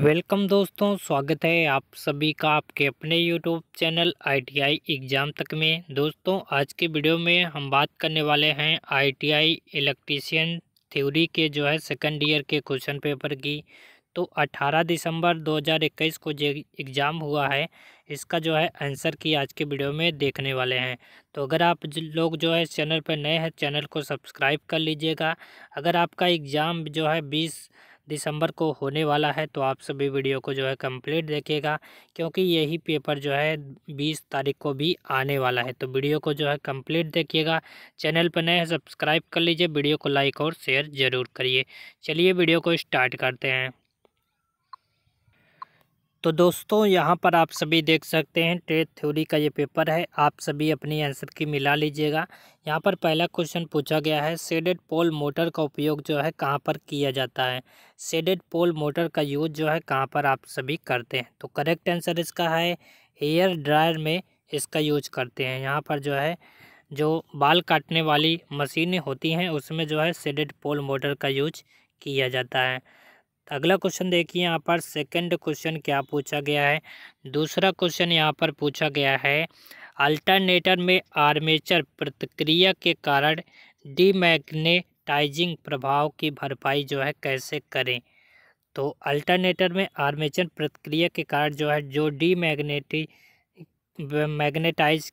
welcome दोस्तों स्वागत है आप सभी का आपके अपने यूट्यूब चैनल आईटीआई एग्ज़ाम तक में दोस्तों आज के वीडियो में हम बात करने वाले हैं आईटीआई इलेक्ट्रीशियन थ्योरी के जो है सेकंड ईयर के क्वेश्चन पेपर की तो 18 दिसंबर 2021 को जो एग्ज़ाम हुआ है इसका जो है आंसर की आज के वीडियो में देखने वाले हैं तो अगर आप लोग जो है चैनल पर नए हैं चैनल को सब्सक्राइब कर लीजिएगा अगर आपका एग्ज़ाम जो है बीस दिसंबर को होने वाला है तो आप सभी वीडियो को जो है कंप्लीट देखिएगा क्योंकि यही पेपर जो है बीस तारीख को भी आने वाला है तो वीडियो को जो है कंप्लीट देखिएगा चैनल पर नए सब्सक्राइब कर लीजिए वीडियो को लाइक और शेयर ज़रूर करिए चलिए वीडियो को स्टार्ट करते हैं तो दोस्तों यहाँ पर आप सभी देख सकते हैं ट्रेड थ्योरी का ये पेपर है आप सभी अपनी आंसर की मिला लीजिएगा यहाँ पर पहला क्वेश्चन पूछा गया है सेडेड पोल मोटर का उपयोग जो है कहाँ पर किया जाता है सेडेड पोल मोटर का यूज जो है कहाँ पर आप सभी करते हैं तो करेक्ट आंसर इसका है हेयर ड्रायर में इसका यूज करते हैं यहाँ पर जो है जो बाल काटने वाली मशीनें होती हैं उसमें जो है सेडेड पोल मोटर का यूज किया जाता है अगला क्वेश्चन देखिए यहाँ पर सेकंड क्वेश्चन क्या पूछा गया है दूसरा क्वेश्चन यहाँ पर पूछा गया है अल्टरनेटर में आर्मेचर प्रतिक्रिया के कारण डीमैग्नेटाइजिंग प्रभाव की भरपाई जो है कैसे करें तो अल्टरनेटर में आर्मेचर प्रतिक्रिया के कारण जो है जो डीमैग्नेटी मैग्नेटाइज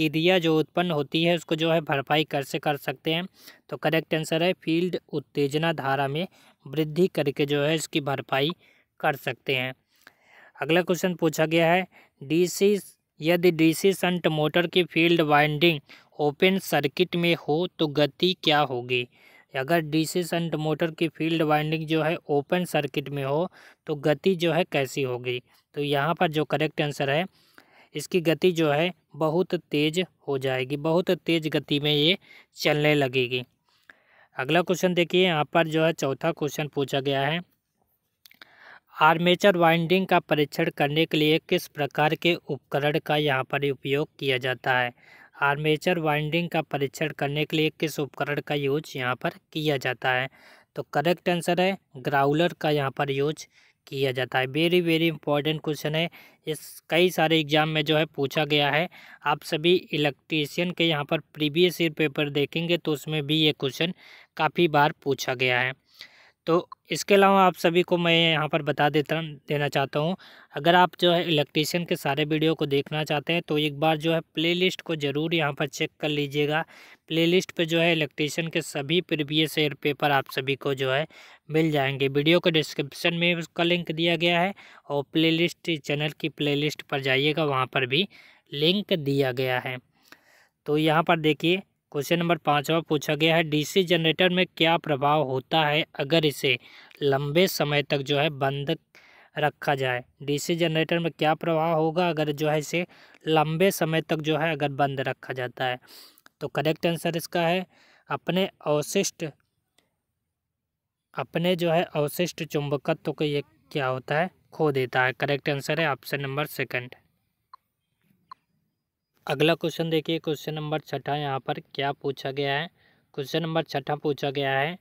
क्रिया जो उत्पन्न होती है उसको जो है भरपाई कैसे कर, कर सकते हैं तो करेक्ट आंसर है फील्ड उत्तेजना धारा में वृद्धि करके जो है इसकी भरपाई कर सकते हैं अगला क्वेश्चन पूछा गया है डीसी यदि डीसी संट मोटर की फील्ड वाइंडिंग ओपन सर्किट में हो तो गति क्या होगी अगर डीसी संट मोटर की फील्ड वाइंडिंग जो है ओपन सर्किट में हो तो गति जो है कैसी होगी तो यहाँ पर जो करेक्ट आंसर है इसकी गति जो है बहुत तेज़ हो जाएगी बहुत तेज़ गति में ये चलने लगेगी अगला क्वेश्चन देखिए यहाँ पर जो है चौथा क्वेश्चन पूछा गया है आर्मेचर वाइंडिंग का परीक्षण करने के लिए किस प्रकार के उपकरण का यहाँ पर उपयोग किया जाता है आर्मेचर वाइंडिंग का परीक्षण करने के लिए किस उपकरण का यूज यहाँ पर किया जाता है तो करेक्ट आंसर है ग्राउलर का यहाँ पर यूज किया जाता है वेरी वेरी इंपॉर्टेंट क्वेश्चन है इस कई सारे एग्जाम में जो है पूछा गया है आप सभी इलेक्ट्रीशियन के यहाँ पर प्रीवियस ईयर पेपर देखेंगे तो उसमें भी ये क्वेश्चन काफ़ी बार पूछा गया है तो इसके अलावा आप सभी को मैं यहाँ पर बता देता देना चाहता हूँ अगर आप जो है इलेक्ट्रीशियन के सारे वीडियो को देखना चाहते हैं तो एक बार जो है प्लेलिस्ट को ज़रूर यहाँ पर चेक कर लीजिएगा प्लेलिस्ट पे जो है इलेक्ट्रीशियन के सभी प्रीवियस एयर पेपर आप सभी को जो है मिल जाएंगे वीडियो के डिस्क्रिप्शन में उसका लिंक दिया गया है और प्ले चैनल की प्ले पर जाइएगा वहाँ पर भी लिंक दिया गया है तो यहाँ पर देखिए क्वेश्चन नंबर पाँचवा पूछा गया है डीसी जनरेटर में क्या प्रभाव होता है अगर इसे लंबे समय तक जो है बंद रखा जाए डीसी जनरेटर में क्या प्रभाव होगा अगर जो है इसे लंबे समय तक जो है अगर बंद रखा जाता है तो करेक्ट आंसर इसका है अपने अवशिष्ट अपने जो है अवशिष्ट चुंबकत्व को ये क्या होता है खो देता है करेक्ट आंसर है ऑप्शन नंबर सेकंड अगला क्वेश्चन देखिए क्वेश्चन नंबर छठा यहाँ पर क्या पूछा गया है क्वेश्चन नंबर छठा पूछा गया है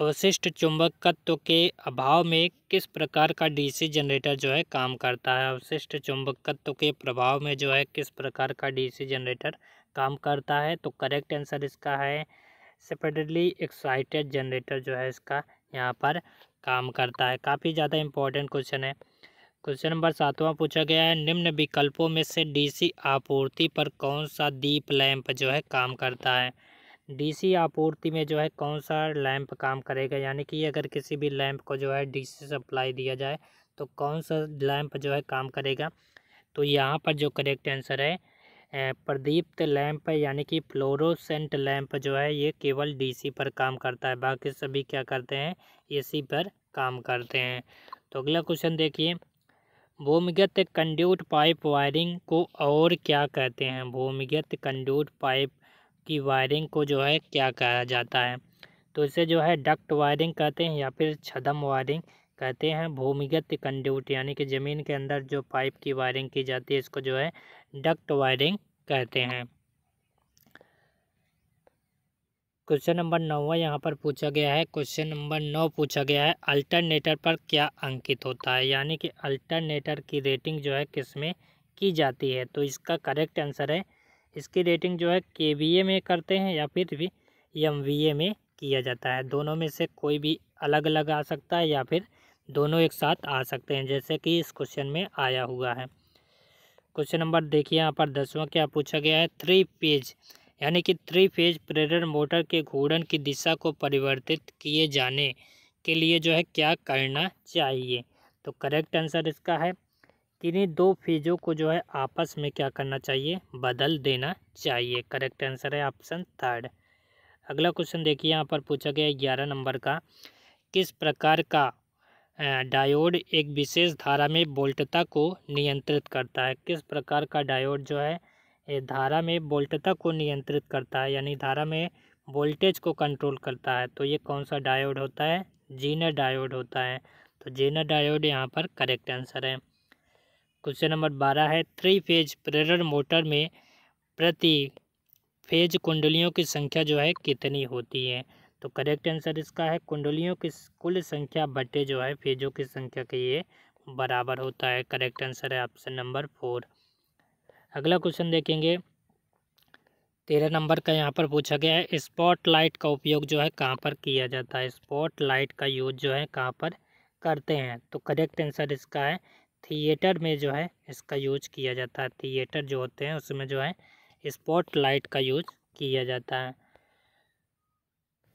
अवशिष्ट चुंबक तत्व के अभाव में किस प्रकार का डीसी जनरेटर जो है काम करता है अवशिष्ट चुंबक तत्व के प्रभाव में जो है किस प्रकार का डीसी जनरेटर काम करता है तो करेक्ट आंसर इसका है सेपरेटली एक्साइटेड जनरेटर जो है इसका यहाँ पर काम करता है काफ़ी ज़्यादा इंपॉर्टेंट क्वेश्चन है क्वेश्चन नंबर सातवां पूछा गया है निम्न विकल्पों में से डीसी आपूर्ति पर कौन सा दीप लैंप जो है काम करता है डीसी आपूर्ति में जो है कौन सा लैंप काम करेगा यानी कि अगर किसी भी लैंप को जो है डीसी सप्लाई दिया जाए तो कौन सा लैंप जो है काम करेगा तो यहाँ पर जो करेक्ट आंसर है प्रदीप्त लैंप यानी कि फ्लोरोसेंट लैंप जो है ये केवल डीसी पर काम करता है बाकी सभी क्या करते हैं एसी पर काम करते हैं तो अगला क्वेश्चन देखिए भूमिगत कंड्यूट पाइप वायरिंग को और क्या कहते हैं भूमिगत कंड्यूट पाइप की वायरिंग को जो है क्या कहा जाता है तो इसे जो है डक्ट वायरिंग कहते हैं या फिर छदम वायरिंग कहते हैं भूमिगत कंड्यूट यानी कि ज़मीन के अंदर जो पाइप की वायरिंग की जाती है इसको जो है डक्ट वायरिंग कहते हैं क्वेश्चन नंबर नौवा यहाँ पर पूछा गया है क्वेश्चन नंबर नौ पूछा गया है अल्टरनेटर पर क्या अंकित होता है यानी कि अल्टरनेटर की रेटिंग जो है किस में की जाती है तो इसका करेक्ट आंसर है इसकी रेटिंग जो है के बी ए में करते हैं या फिर भी एम बी ए में किया जाता है दोनों में से कोई भी अलग अलग आ सकता है या फिर दोनों एक साथ आ सकते हैं जैसे कि इस क्वेश्चन में आया हुआ है क्वेश्चन नंबर देखिए यहाँ पर दसवां क्या पूछा गया है थ्री पेज यानी कि थ्री फेज प्रेरण मोटर के घूर्णन की दिशा को परिवर्तित किए जाने के लिए जो है क्या करना चाहिए तो करेक्ट आंसर इसका है किन्हीं दो फेजों को जो है आपस में क्या करना चाहिए बदल देना चाहिए करेक्ट आंसर है ऑप्शन थर्ड अगला क्वेश्चन देखिए यहाँ पर पूछा गया ग्यारह नंबर का किस प्रकार का डायोड एक विशेष धारा में वोल्टता को नियंत्रित करता है किस प्रकार का डायोड जो है ये धारा में वोल्टता को नियंत्रित करता है यानी धारा में वोल्टेज को कंट्रोल करता है तो ये कौन सा डायोड होता है जीना डायोड होता है तो जीना डायोड यहाँ पर करेक्ट आंसर है क्वेश्चन नंबर बारह है थ्री फेज प्रेरर मोटर में प्रति फेज कुंडलियों की संख्या जो है कितनी होती है तो करेक्ट आंसर इसका है कुंडलियों की कुल संख्या बटे जो है फेजों की संख्या के ये बराबर होता है करेक्ट आंसर है ऑप्शन नंबर फोर अगला क्वेश्चन देखेंगे तेरह नंबर का यहाँ पर पूछा गया है स्पॉट लाइट का उपयोग जो है कहाँ पर किया जाता है स्पॉट लाइट का यूज जो है कहाँ पर करते हैं तो करेक्ट आंसर इसका है थिएटर में जो है इसका यूज किया जाता है थिएटर जो होते हैं उसमें जो है स्पॉट लाइट का यूज किया जाता है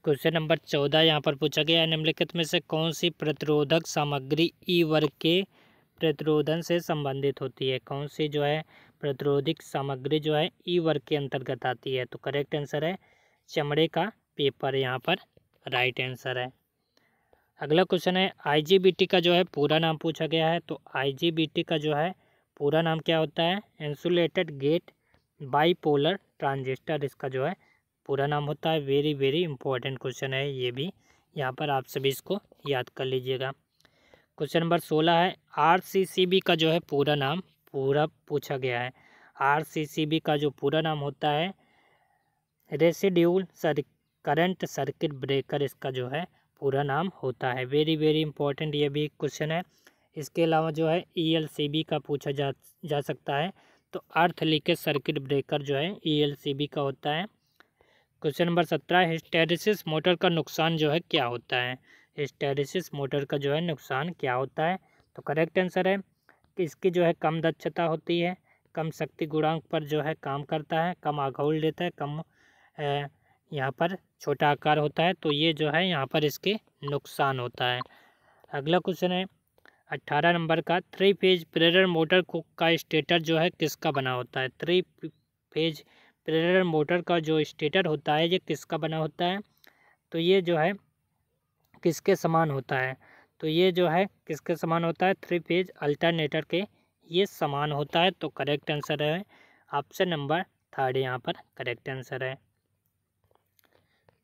क्वेश्चन नंबर चौदह यहाँ पर पूछा गया है निम्नलिखित में से कौन सी प्रतिरोधक सामग्री ई e वर्ग के प्रतिरोधन से संबंधित होती है कौन सी जो है प्रतिरोधिक सामग्री जो है ई वर्ग के अंतर्गत आती है तो करेक्ट आंसर है चमड़े का पेपर यहाँ पर राइट आंसर है अगला क्वेश्चन है आईजीबीटी का जो है पूरा नाम पूछा गया है तो आईजीबीटी का जो है पूरा नाम क्या होता है इंसुलेटेड गेट बाईपोलर ट्रांजिस्टर इसका जो है पूरा नाम होता है वेरी वेरी इंपॉर्टेंट क्वेश्चन है ये भी यहाँ पर आप सभी इसको याद कर लीजिएगा क्वेश्चन नंबर सोलह है आरसीसीबी का जो है पूरा नाम पूरा पूछा गया है आरसीसीबी का जो पूरा नाम होता है residual sir current circuit breaker इसका जो है पूरा नाम होता है वेरी वेरी इंपॉर्टेंट ये भी क्वेश्चन है इसके अलावा जो है ई का पूछा जा जा सकता है तो अर्थ लीकेज सर्किट ब्रेकर जो है ई का होता है क्वेश्चन नंबर सत्रह हिस्टेरिसिस मोटर का नुकसान जो है क्या होता है हिस्टेरिसिस मोटर का जो है नुकसान क्या होता है तो करेक्ट आंसर है कि इसकी जो है कम दक्षता होती है कम शक्ति गुणांक पर जो है काम करता है कम आघोल देता है कम यहाँ पर छोटा आकार होता है तो ये जो है यहाँ पर इसके नुकसान होता है अगला क्वेश्चन है अट्ठारह नंबर का थ्री फेज प्रेरर मोटर को का स्टेटर जो है किसका बना होता है थ्री फेज प्रेरर मोटर का जो स्टेटर होता है ये किसका बना होता है तो ये जो है किसके समान होता है तो ये जो है किसके समान होता है थ्री फेज अल्टरनेटर के ये समान होता है तो करेक्ट आंसर है ऑप्शन नंबर थर्ड यहाँ पर करेक्ट आंसर है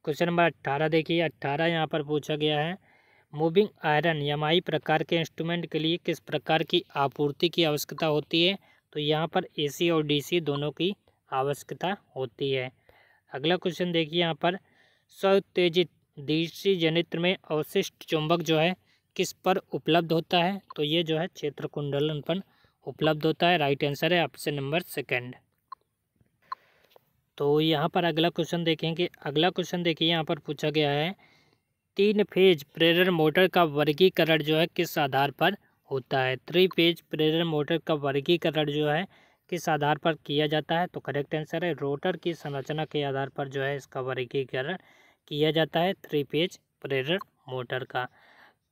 क्वेश्चन नंबर अट्ठारह देखिए अट्ठारह यहाँ पर पूछा गया है मूविंग आयरन यमाई प्रकार के इंस्ट्रूमेंट के लिए किस प्रकार की आपूर्ति की आवश्यकता होती है तो यहाँ पर एसी और डीसी दोनों की आवश्यकता होती है अगला क्वेश्चन देखिए यहाँ पर स्वतेजित दीशी जनित्र में अवशिष्ट चुंबक जो है किस पर उपलब्ध होता है तो ये जो है क्षेत्र कुंडलन पर उपलब्ध होता है राइट आंसर है ऑप्शन नंबर सेकंड तो यहाँ पर अगला क्वेश्चन देखेंगे अगला क्वेश्चन देखिए यहाँ पर पूछा गया है तीन फेज प्रेरर मोटर का वर्गीकरण जो है किस आधार पर होता है थ्री फेज प्रेरर मोटर का वर्गीकरण जो है किस आधार पर किया जाता है तो करेक्ट आंसर है रोटर की संरचना के आधार पर जो है इसका वर्गीकरण किया जाता है थ्री फेज प्रेरण मोटर का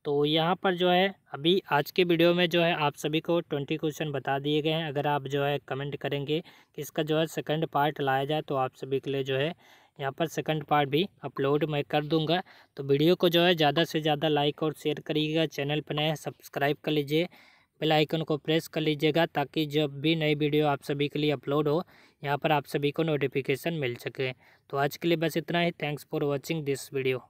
तो यहाँ पर जो है अभी आज के वीडियो में जो है आप सभी को ट्वेंटी क्वेश्चन बता दिए गए हैं अगर आप जो है कमेंट करेंगे कि इसका जो है सेकंड पार्ट लाया जाए तो आप सभी के लिए जो है यहाँ पर सेकंड पार्ट भी अपलोड मैं कर दूंगा तो वीडियो को जो है ज़्यादा से ज़्यादा लाइक और शेयर करिएगा चैनल पर नए सब्सक्राइब कर लीजिए बेलाइकन को प्रेस कर लीजिएगा ताकि जब भी नई वीडियो आप सभी के लिए अपलोड हो यहाँ पर आप सभी को नोटिफिकेशन मिल सके तो आज के लिए बस इतना ही thanks for watching this video